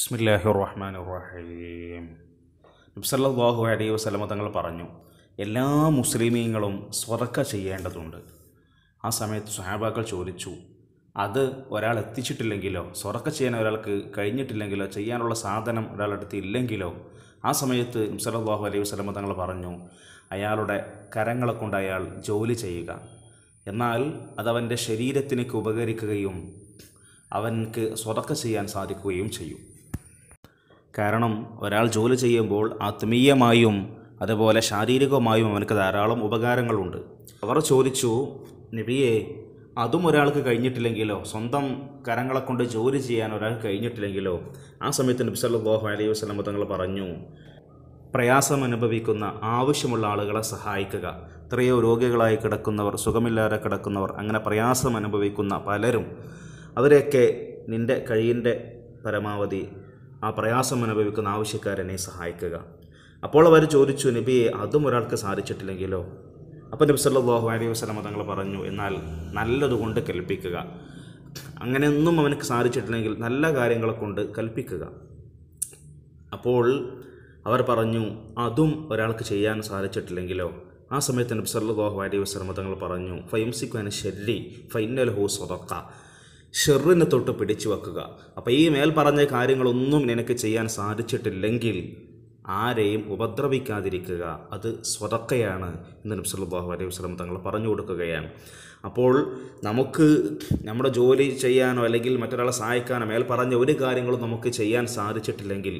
ബിസ്മില്ലാഹി റഹ്മാൻ റഹീം നബ്സല്ലാഹു അലൈഹി വസ്ലമ തങ്ങൾ പറഞ്ഞു എല്ലാ മുസ്ലിമീങ്ങളും സ്വതക്ക ചെയ്യേണ്ടതുണ്ട് ആ സമയത്ത് സഹാബാക്കൾ ചോദിച്ചു അത് ഒരാൾ എത്തിച്ചിട്ടില്ലെങ്കിലോ സ്വറക്ക ചെയ്യാൻ ഒരാൾക്ക് കഴിഞ്ഞിട്ടില്ലെങ്കിലോ ചെയ്യാനുള്ള സാധനം ഒരാളെടുത്ത് ഇല്ലെങ്കിലോ ആ സമയത്ത് സലല്ലാഹു അലൈഹി വസ്ലമ തങ്ങൾ പറഞ്ഞു അയാളുടെ കരങ്ങളെ കൊണ്ട് അയാൾ ജോലി ചെയ്യുക എന്നാൽ അതവൻ്റെ ശരീരത്തിനേക്ക് ഉപകരിക്കുകയും അവൻക്ക് സ്വതക്ക ചെയ്യാൻ സാധിക്കുകയും ചെയ്യും കാരണം ഒരാൾ ജോലി ചെയ്യുമ്പോൾ ആത്മീയമായും അതുപോലെ ശാരീരികമായും അവനക്ക് ധാരാളം ഉപകാരങ്ങളുണ്ട് അവർ ചോദിച്ചു നബിയെ അതും ഒരാൾക്ക് കഴിഞ്ഞിട്ടില്ലെങ്കിലോ സ്വന്തം കരങ്ങളെ കൊണ്ട് ജോലി ചെയ്യാൻ ഒരാൾക്ക് കഴിഞ്ഞിട്ടില്ലെങ്കിലോ ആ സമയത്ത് നബി സല്ലല്ലാഹു അലൈഹി വസല്ലം തങ്ങൾ പറഞ്ഞു പ്രയാസം അനുഭവിക്കുന്ന ആവശ്യമുള്ള ആളുകളെ സഹായിക്കുക എത്രയോ രോഗികളായി കിടക്കുന്നവർ സുഖമില്ലാതെ കിടക്കുന്നവർ അങ്ങനെ പ്രയാസം അനുഭവിക്കുന്ന പലരും അവരെയൊക്കെ നിൻ്റെ കഴിയിൻ്റെ പരമാവധി ആ പ്രയാസം അനുഭവിക്കുന്ന ആവശ്യക്കാരനെ സഹായിക്കുക അപ്പോൾ അവർ ചോദിച്ചു നബിയെ അതും ഒരാൾക്ക് സാധിച്ചിട്ടില്ലെങ്കിലോ അപ്പം നബി സല്ലാഹു അലൈഹി വസ്ലമ തങ്ങൾ പറഞ്ഞു എന്നാൽ നല്ലതുകൊണ്ട് കൽപ്പിക്കുക അങ്ങനെയൊന്നും അവനക്ക് സാധിച്ചിട്ടില്ലെങ്കിൽ നല്ല കാര്യങ്ങളെ കൊണ്ട് കൽപ്പിക്കുക അപ്പോൾ അവർ പറഞ്ഞു അതും ഒരാൾക്ക് ചെയ്യാൻ സാധിച്ചിട്ടില്ലെങ്കിലോ ആ സമയത്ത് നബി സല്ലാഹു അലൈഹി വസ്ലമ തങ്ങൾ പറഞ്ഞു ഫൈംസിക്കു അനുശരി ഫൈനൽ ഹോ സ്വതക്ക ഷെറിനെ തൊട്ട് പിടിച്ചു വെക്കുക അപ്പോൾ ഈ മേൽ പറഞ്ഞ കാര്യങ്ങളൊന്നും നിനക്ക് ചെയ്യാൻ സാധിച്ചിട്ടില്ലെങ്കിൽ ആരെയും ഉപദ്രവിക്കാതിരിക്കുക അത് സ്വതക്കയാണ് എന്ന് നബി അലൈഹി വസ്ലം തങ്ങൾ പറഞ്ഞു കൊടുക്കുകയാണ് അപ്പോൾ നമുക്ക് നമ്മുടെ ജോലി ചെയ്യാനോ അല്ലെങ്കിൽ മറ്റൊരാളെ സഹായിക്കാനോ മേൽ പറഞ്ഞ ഒരു കാര്യങ്ങളും നമുക്ക് ചെയ്യാൻ സാധിച്ചിട്ടില്ലെങ്കിൽ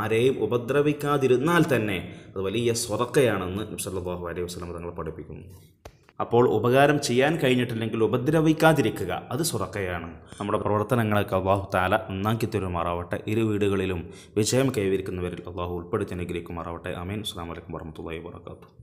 ആരെയും ഉപദ്രവിക്കാതിരുന്നാൽ തന്നെ അത് വലിയ സ്വതക്കയാണെന്ന് നബി അലൈഹി വസ്ലം തങ്ങൾ പഠിപ്പിക്കുന്നു അപ്പോൾ ഉപകാരം ചെയ്യാൻ കഴിഞ്ഞിട്ടില്ലെങ്കിൽ ഉപദ്രവിക്കാതിരിക്കുക അത് സുറക്കയാണ് നമ്മുടെ പ്രവർത്തനങ്ങളൊക്കെ അള്ളാഹു താല നന്നാക്കി തരുമാറാവട്ടെ ഇരു വീടുകളിലും വിജയം കൈവരിക്കുന്നവരിൽ അള്ളാഹു ഉൾപ്പെടുത്തി അനുഗ്രഹിക്കുമാറാവട്ടെ അമീൻ അസ്സാം വലൈക്കും വർഹമത്തല്ലാഹി വാത്തു